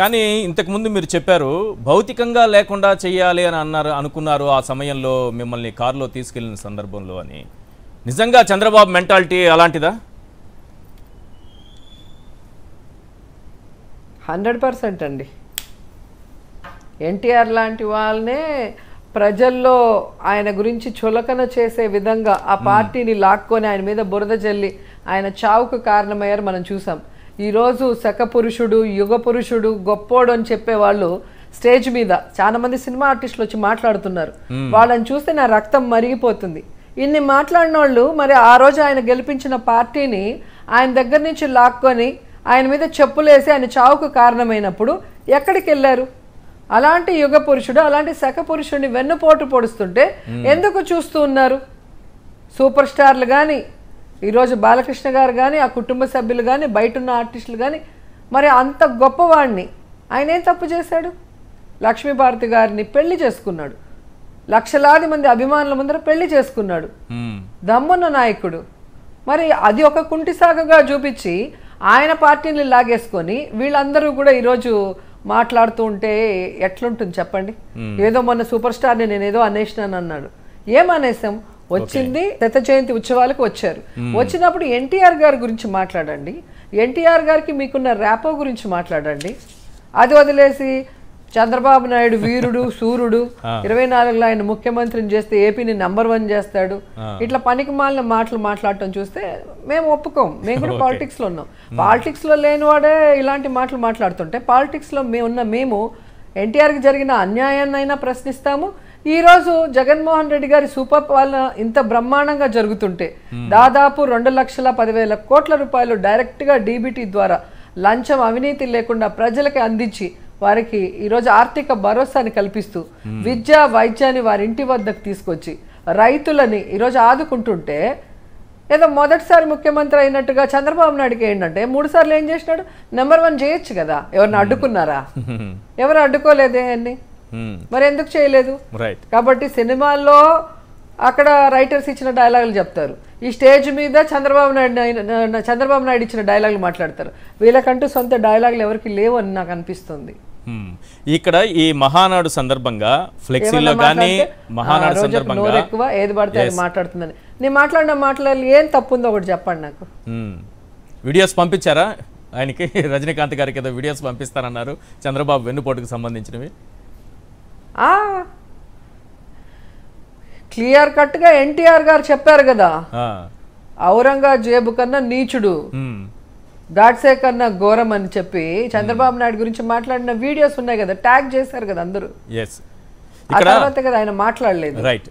కానీ ఇంతకుముందు మీరు చెప్పారు భౌతికంగా లేకుండా చేయాలి అని అన్నారు అనుకున్నారు ఆ సమయంలో మిమ్మల్ని కారులో తీసుకెళ్లిన సందర్భంలో అని నిజంగా చంద్రబాబు మెంటాలిటీ అలాంటిదా హండ్రెడ్ పర్సెంట్ అండి ఎన్టీఆర్ లాంటి వాళ్ళనే ప్రజల్లో ఆయన గురించి చులకన చేసే విధంగా ఆ పార్టీని లాక్కొని ఆయన మీద బురద చల్లి ఆయన చావుకు కారణమయ్యారు మనం చూసాం ఈరోజు పురుషుడు యుగ పురుషుడు గొప్పోడు అని చెప్పేవాళ్ళు స్టేజ్ మీద చాలా మంది సినిమా ఆర్టిస్టులు వచ్చి మాట్లాడుతున్నారు వాళ్ళని చూస్తే నా రక్తం మరిగిపోతుంది ఇన్ని మాట్లాడిన వాళ్ళు మరి ఆ రోజు ఆయన గెలిపించిన పార్టీని ఆయన దగ్గర నుంచి లాక్కొని ఆయన మీద చెప్పులేసి ఆయన చావుకు కారణమైనప్పుడు ఎక్కడికి వెళ్ళారు అలాంటి యుగ పురుషుడు అలాంటి శక పురుషుడిని వెన్నుపోటు పొడుస్తుంటే ఎందుకు చూస్తూ ఉన్నారు సూపర్ స్టార్లు కానీ ఈరోజు బాలకృష్ణ గారు కానీ ఆ కుటుంబ సభ్యులు కానీ బయట ఉన్న ఆర్టిస్టులు కానీ మరి అంత గొప్పవాడిని ఆయన ఏం తప్పు చేశాడు లక్ష్మీభారతి గారిని పెళ్లి చేసుకున్నాడు లక్షలాది మంది అభిమానుల ముందర పెళ్లి చేసుకున్నాడు దమ్మున్న నాయకుడు మరి అది ఒక కుంటిసాగగా చూపించి ఆయన పార్టీని లాగేసుకొని వీళ్ళందరూ కూడా ఈరోజు మాట్లాడుతూ ఉంటే ఎట్లుంటుంది చెప్పండి ఏదో మొన్న సూపర్ స్టార్ని నేనేదో అనేసినాను అన్నాడు ఏం వచ్చింది దత్త జయంతి ఉత్సవాలకు వచ్చారు వచ్చినప్పుడు ఎన్టీఆర్ గారి గురించి మాట్లాడండి ఎన్టీఆర్ గారికి మీకున్న ర్యాపో గురించి మాట్లాడండి అది వదిలేసి చంద్రబాబు నాయుడు వీరుడు సూర్యుడు ఇరవై నాలుగులో ఆయన ముఖ్యమంత్రిని చేస్తే ఏపీని నంబర్ వన్ చేస్తాడు ఇట్లా పనికి మాలిన మాటలు మాట్లాడటం చూస్తే మేము ఒప్పుకోం మేము కూడా పాలిటిక్స్లో ఉన్నాం పాలిటిక్స్లో లేనివాడే ఇలాంటి మాటలు మాట్లాడుతుంటే పాలిటిక్స్లో మేము ఉన్న మేము ఎన్టీఆర్కి జరిగిన అన్యాయాన్నైనా ప్రశ్నిస్తాము ఈరోజు జగన్మోహన్ రెడ్డి గారి సూపర్ పాలన ఇంత బ్రహ్మాండంగా జరుగుతుంటే hmm. దాదాపు రెండు లక్షల పదివేల కోట్ల రూపాయలు డైరెక్ట్గా డీబీటీ ద్వారా లంచం అవినీతి లేకుండా ప్రజలకి అందించి వారికి ఈరోజు ఆర్థిక భరోసాని కల్పిస్తూ hmm. విద్య వైద్యాన్ని వారి ఇంటి వద్దకు తీసుకొచ్చి రైతులని ఈరోజు ఆదుకుంటుంటే ఏదో మొదటిసారి ముఖ్యమంత్రి అయినట్టుగా చంద్రబాబు నాయుడుకి ఏంటంటే మూడు సార్లు ఏం చేసినాడు నెంబర్ వన్ చేయొచ్చు కదా ఎవరిని hmm. అడ్డుకున్నారా ఎవరు అడ్డుకోలేదే అన్నీ Hmm. మరి ఎందుకు చేయలేదు కాబట్టి సినిమాల్లో అక్కడ రైటర్స్ ఇచ్చిన డైలాగులు చెప్తారు ఈ స్టేజ్ మీద చంద్రబాబు నాయుడు చంద్రబాబు నాయుడు ఇచ్చిన డైలాగులు మాట్లాడతారు వీళ్ళకంటూ సొంత డైలాగులు ఎవరికి లేవు అని నాకు అనిపిస్తుంది hmm. ఇక్కడ ఈ మహానాడు సందర్భంగా ఫ్లెక్సీలో కానీ మహానాడు సందర్భంగా ఎక్కువ ఏది పడితే మాట్లాడుతుందని నేను మాట్లాడిన మాట్లాడాలి ఏం తప్పు ఉందో ఒకటి చెప్పండి నాకు వీడియోస్ hmm. పంపించారా ఆయనకి రజనీకాంత్ గారికి ఏదో వీడియోస్ పంపిస్తారన్నారు చంద్రబాబు వెన్నుపోటుకు సంబంధించినవి క్లియర్ కట్ గా ఎన్టీఆర్ గారు చెప్పారు కదా జేబు కన్నా నీచుడు గాడ్సే కన్నా ఘోరం అని చెప్పి చంద్రబాబు నాయుడు గురించి మాట్లాడిన వీడియోస్ ఉన్నాయి కదా ట్యాగ్ చేశారు కదా అందరూ కదా ఆయన మాట్లాడలేదు రైట్